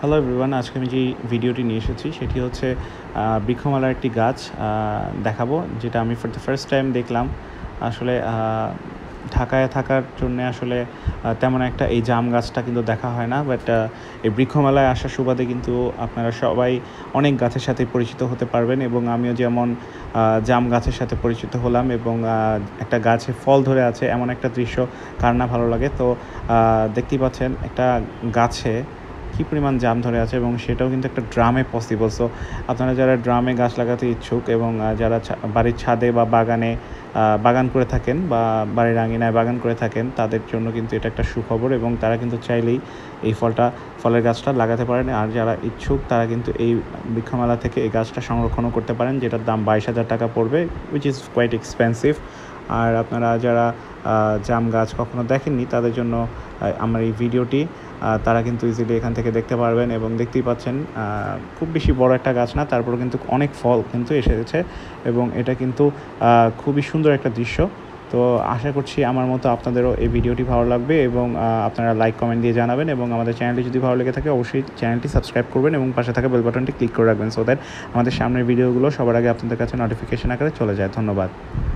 hello everyone আজকে আমি যে ভিডিওটি নিয়ে এসেছি সেটি হচ্ছে বৃক্ষমালার একটি গাছ দেখাবো যেটা আমি ফর দ্য ফার্স্ট টাইম দেখলাম আসলে ঢাকায় থাকার জন্য আসলে তেমন একটা এই জাম গাছটা কিন্তু দেখা হয় না বাট এই বৃক্ষমেলায় আসার সুবাদে কিন্তু আপনারা সবাই অনেক গাছের সাথে পরিচিত হতে পারবেন এবং আমিও যেমন জাম গাছের সাথে পরিচিত হলাম এবং একটা গাছে ফল ধরে আছে এমন একটা দৃশ্য কার না ভালো লাগে তো দেখতেই পাচ্ছেন একটা গাছে কী পরিমাণ জাম ধরে আছে এবং সেটাও কিন্তু একটা ড্রামে পসিবল সো আপনারা যারা ড্রামে গাছ লাগাতে ইচ্ছুক এবং যারা বাড়ির ছাদে বা বাগানে বাগান করে থাকেন বা বাড়ির আঙিনায় বাগান করে থাকেন তাদের জন্য কিন্তু এটা একটা সুখবর এবং তারা কিন্তু চাইলেই এই ফলটা ফলের গাছটা লাগাতে পারেন আর যারা ইচ্ছুক তারা কিন্তু এই বৃক্ষমেলা থেকে এই গাছটা সংরক্ষণও করতে পারেন যেটার দাম বাইশ হাজার টাকা পড়বে উইচ ইজ কোয়াইট এক্সপেন্সিভ আর আপনারা যারা জাম গাছ কখনো দেখেননি তাদের জন্য আমার এই ভিডিওটি তারা কিন্তু ইজিলি এখান থেকে দেখতে পারবেন এবং দেখতেই পাচ্ছেন খুব বেশি বড় একটা গাছ না তারপরে কিন্তু অনেক ফল কিন্তু এসেছে এবং এটা কিন্তু খুবই সুন্দর একটা দৃশ্য তো আশা করছি আমার মতো আপনাদেরও এই ভিডিওটি ভালো লাগবে এবং আপনারা লাইক কমেন্ট দিয়ে জানাবেন এবং আমাদের চ্যানেলটি যদি ভালো লেগে থাকে অবশ্যই চ্যানেলটি সাবস্ক্রাইব করবেন এবং পাশে থাকা বেল বাটনটি ক্লিক করে রাখবেন সো দ্যাট আমাদের সামনের ভিডিওগুলো সবার আগে আপনাদের কাছে নোটিফিকেশন আকারে চলে যায় ধন্যবাদ